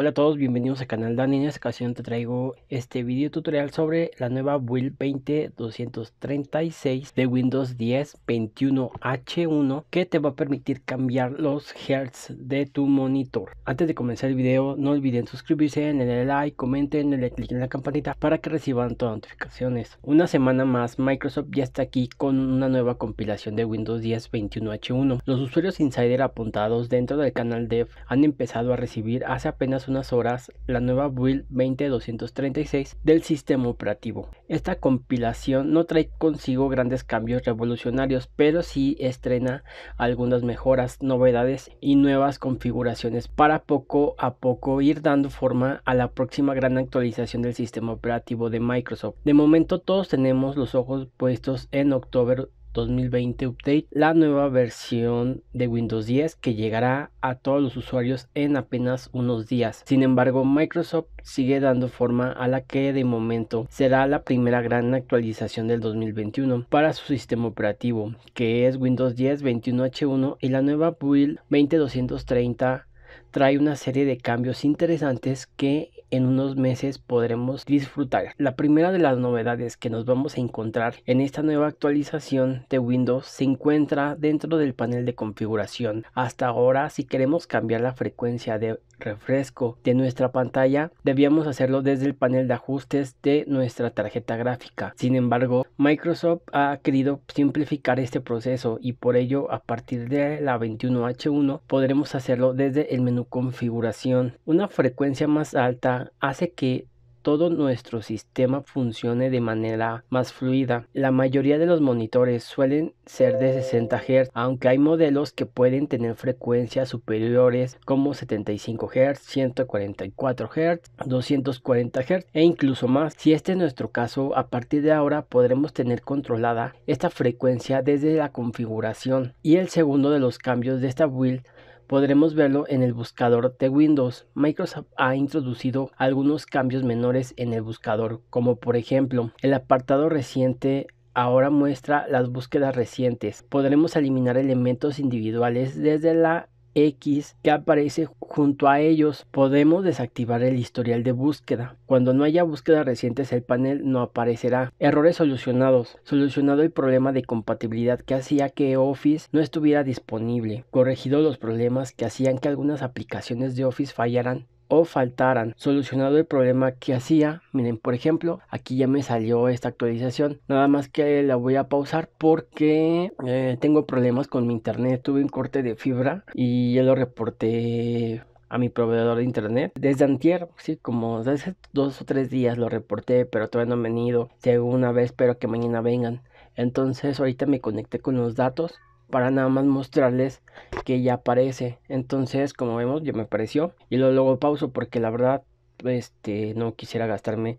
Hola a todos, bienvenidos al canal Dani. En esta ocasión te traigo este video tutorial sobre la nueva build 20236 de Windows 10 21H1 que te va a permitir cambiar los hertz de tu monitor. Antes de comenzar el video, no olviden suscribirse, denle like, comenten, denle clic en la campanita para que reciban todas las notificaciones. Una semana más, Microsoft ya está aquí con una nueva compilación de Windows 10 21H1. Los usuarios insider apuntados dentro del canal dev han empezado a recibir hace apenas unas horas la nueva build 20236 del sistema operativo. Esta compilación no trae consigo grandes cambios revolucionarios, pero sí estrena algunas mejoras, novedades y nuevas configuraciones para poco a poco ir dando forma a la próxima gran actualización del sistema operativo de Microsoft. De momento todos tenemos los ojos puestos en octubre 2020 Update, la nueva versión de Windows 10 que llegará a todos los usuarios en apenas unos días. Sin embargo, Microsoft sigue dando forma a la que de momento será la primera gran actualización del 2021 para su sistema operativo, que es Windows 10 21H1 y la nueva build 20230 trae una serie de cambios interesantes que en unos meses podremos disfrutar. La primera de las novedades que nos vamos a encontrar en esta nueva actualización de Windows se encuentra dentro del panel de configuración. Hasta ahora, si queremos cambiar la frecuencia de refresco de nuestra pantalla, debíamos hacerlo desde el panel de ajustes de nuestra tarjeta gráfica. Sin embargo, Microsoft ha querido simplificar este proceso y por ello a partir de la 21H1 podremos hacerlo desde el menú configuración. Una frecuencia más alta hace que todo nuestro sistema funcione de manera más fluida. La mayoría de los monitores suelen ser de 60 Hz, aunque hay modelos que pueden tener frecuencias superiores como 75 Hz, 144 Hz, 240 Hz e incluso más. Si este es nuestro caso, a partir de ahora podremos tener controlada esta frecuencia desde la configuración y el segundo de los cambios de esta build podremos verlo en el buscador de Windows. Microsoft ha introducido algunos cambios menores en el buscador, como por ejemplo el apartado reciente ahora muestra las búsquedas recientes. Podremos eliminar elementos individuales desde la X que aparece junto a ellos, podemos desactivar el historial de búsqueda. Cuando no haya búsquedas recientes, el panel no aparecerá. Errores solucionados. Solucionado el problema de compatibilidad que hacía que Office no estuviera disponible. Corregido los problemas que hacían que algunas aplicaciones de Office fallaran o faltaran, solucionado el problema que hacía. Miren, por ejemplo, aquí ya me salió esta actualización. Nada más que la voy a pausar porque eh, tengo problemas con mi internet. Tuve un corte de fibra y ya lo reporté a mi proveedor de internet. Desde antier, sí, como desde dos o tres días lo reporté, pero todavía no han venido. Según una vez, espero que mañana vengan. Entonces ahorita me conecté con los datos para nada más mostrarles que ya aparece. Entonces, como vemos, ya me apareció. Y luego, luego pauso porque la verdad este, no quisiera gastarme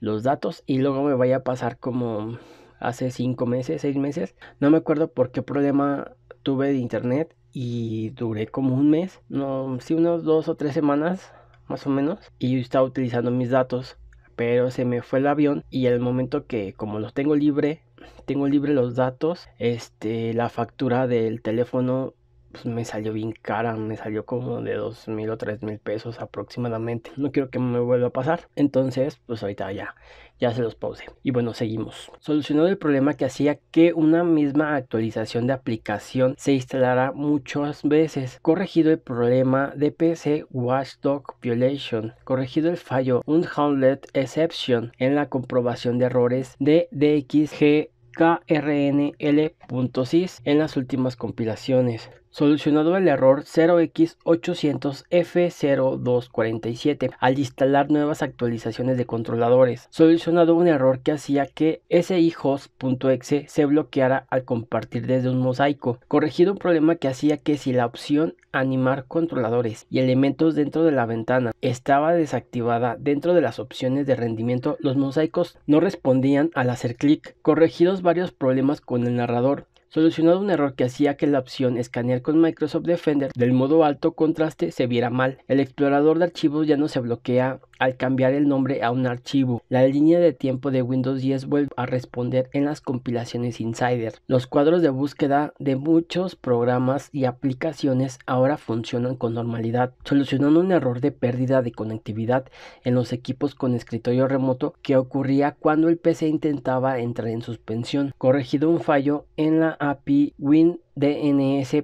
los datos y luego me vaya a pasar como hace 5 meses, 6 meses. No me acuerdo por qué problema tuve de internet y duré como un mes, no, sí, unos 2 o 3 semanas más o menos. Y yo estaba utilizando mis datos, pero se me fue el avión y el momento que como los tengo libre, tengo libre los datos, este, la factura del teléfono pues me salió bien cara, me salió como de dos mil o tres mil pesos aproximadamente. No quiero que me vuelva a pasar. Entonces, pues ahorita ya, ya se los pause. Y bueno, seguimos. solucionado el problema que hacía que una misma actualización de aplicación se instalara muchas veces. Corregido el problema de PC Watchdog Violation. Corregido el fallo un Unhandled Exception en la comprobación de errores de dxgkrnl.sys en las últimas compilaciones solucionado el error 0x800F0247 al instalar nuevas actualizaciones de controladores, solucionado un error que hacía que sihost.exe se bloqueara al compartir desde un mosaico, corregido un problema que hacía que si la opción animar controladores y elementos dentro de la ventana estaba desactivada dentro de las opciones de rendimiento, los mosaicos no respondían al hacer clic, corregidos varios problemas con el narrador, solucionado un error que hacía que la opción escanear con Microsoft Defender del modo alto contraste se viera mal. El explorador de archivos ya no se bloquea al cambiar el nombre a un archivo. La línea de tiempo de Windows 10 vuelve a responder en las compilaciones Insider. Los cuadros de búsqueda de muchos programas y aplicaciones ahora funcionan con normalidad, solucionando un error de pérdida de conectividad en los equipos con escritorio remoto que ocurría cuando el PC intentaba entrar en suspensión, corregido un fallo en la API WinDNS.h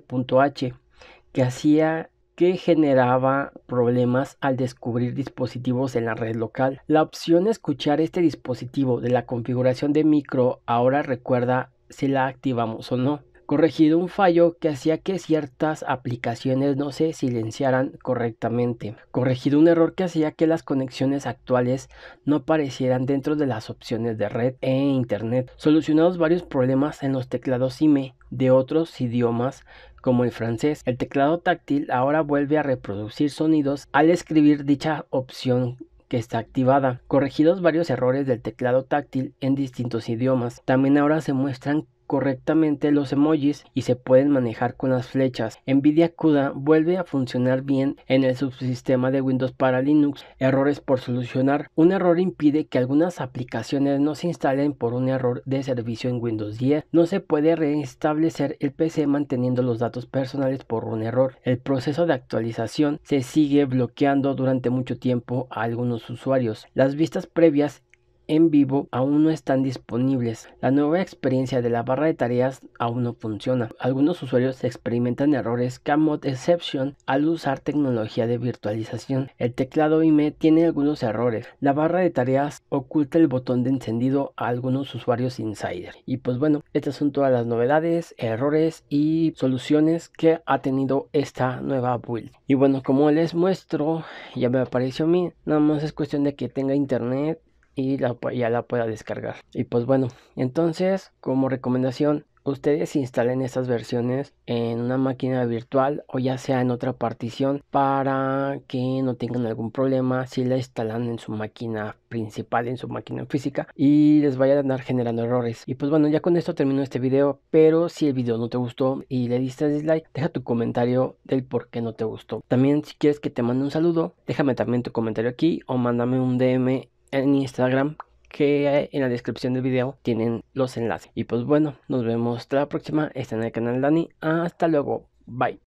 que hacía que generaba problemas al descubrir dispositivos en la red local. La opción de escuchar este dispositivo de la configuración de micro ahora recuerda si la activamos o no. Corregido un fallo que hacía que ciertas aplicaciones no se silenciaran correctamente. Corregido un error que hacía que las conexiones actuales no aparecieran dentro de las opciones de red e internet. Solucionados varios problemas en los teclados IME de otros idiomas como el francés. El teclado táctil ahora vuelve a reproducir sonidos al escribir dicha opción que está activada. Corregidos varios errores del teclado táctil en distintos idiomas. También ahora se muestran correctamente los emojis y se pueden manejar con las flechas. Nvidia CUDA vuelve a funcionar bien en el subsistema de Windows para Linux. Errores por solucionar. Un error impide que algunas aplicaciones no se instalen por un error de servicio en Windows 10. No se puede reestablecer el PC manteniendo los datos personales por un error. El proceso de actualización se sigue bloqueando durante mucho tiempo a algunos usuarios. Las vistas previas en vivo aún no están disponibles. La nueva experiencia de la barra de tareas aún no funciona. Algunos usuarios experimentan errores como Exception al usar tecnología de virtualización. El teclado IME tiene algunos errores. La barra de tareas oculta el botón de encendido a algunos usuarios insider. Y pues bueno, estas son todas las novedades, errores y soluciones que ha tenido esta nueva build. Y bueno, como les muestro, ya me apareció a mí, nada más es cuestión de que tenga internet y ya la pueda descargar. Y pues bueno, entonces como recomendación, ustedes instalen estas versiones en una máquina virtual o ya sea en otra partición para que no tengan algún problema si la instalan en su máquina principal, en su máquina física y les vaya a andar generando errores. Y pues bueno, ya con esto termino este video, pero si el video no te gustó y le diste dislike, deja tu comentario del por qué no te gustó. También si quieres que te mande un saludo, déjame también tu comentario aquí o mándame un DM en Instagram que en la descripción del video tienen los enlaces. Y pues bueno, nos vemos la próxima. Está en el canal Dani. Hasta luego. Bye.